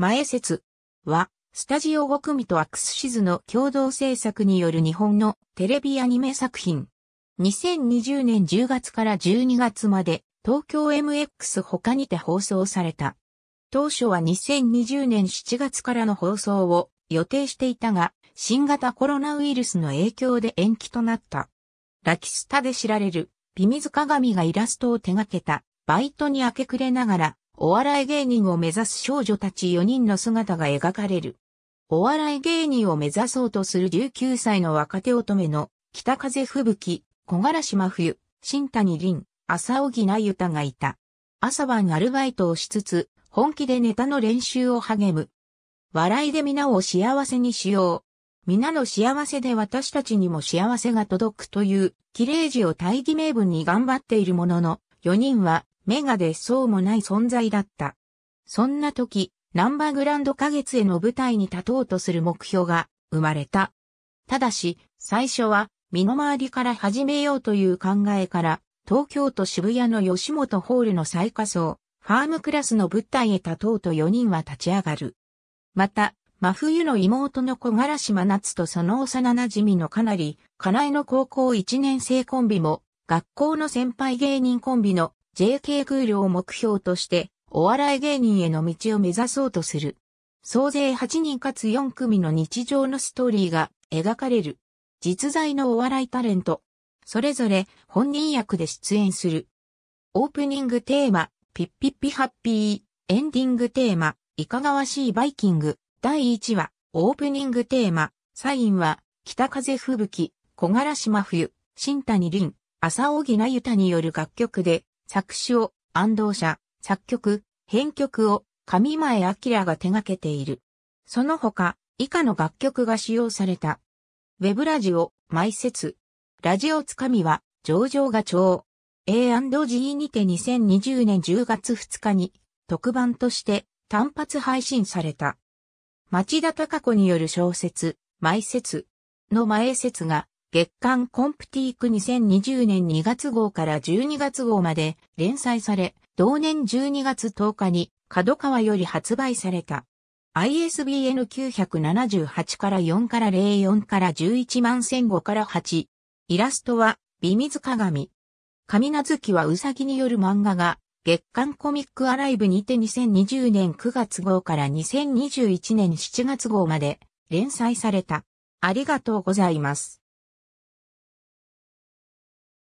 前説は、スタジオ5組とアクスシズの共同制作による日本のテレビアニメ作品。2020年10月から12月まで東京 MX 他にて放送された。当初は2020年7月からの放送を予定していたが、新型コロナウイルスの影響で延期となった。ラキスタで知られる、ビミズ鏡がイラストを手掛けた、バイトに明け暮れながら、お笑い芸人を目指す少女たち4人の姿が描かれる。お笑い芸人を目指そうとする19歳の若手乙女の北風吹雪、小柄島冬、新谷凛、朝荻な由太がいた。朝晩アルバイトをしつつ、本気でネタの練習を励む。笑いで皆を幸せにしよう。皆の幸せで私たちにも幸せが届くという、綺麗字を大義名分に頑張っているものの、4人は目が出そうもない存在だった。そんな時、ナンバーグランド花月への舞台に立とうとする目標が生まれた。ただし、最初は身の回りから始めようという考えから、東京都渋谷の吉本ホールの最下層、ファームクラスの舞台へ立とうと4人は立ち上がる。また、真冬の妹の小柄島夏とその幼馴染のかなり、かなえの高校1年生コンビも、学校の先輩芸人コンビの JK クールを目標として、お笑い芸人への道を目指そうとする。総勢8人かつ4組の日常のストーリーが描かれる。実在のお笑いタレント。それぞれ本人役で出演する。オープニングテーマ、ピッピッピハッピー。エンディングテーマ、いかがわしいバイキング。第1話、オープニングテーマ、サインは、北風吹雪、小柄島冬、新谷凛、朝荻那由たによる楽曲で、作詞を安藤社、作曲、編曲を上前明が手掛けている。その他、以下の楽曲が使用された。ウェブラジオ、埋設。ラジオつかみは、上場が超。A&G にて2020年10月2日に、特番として単発配信された。町田隆子による小説、埋設の前説が月刊コンプティーク2020年2月号から12月号まで連載され、同年12月10日に角川より発売された。ISBN 978から4から04から11万1005から8。イラストは、美水鏡。神名月はうさぎによる漫画が、月刊コミックアライブにて2020年9月号から2021年7月号まで連載された。ありがとうございます。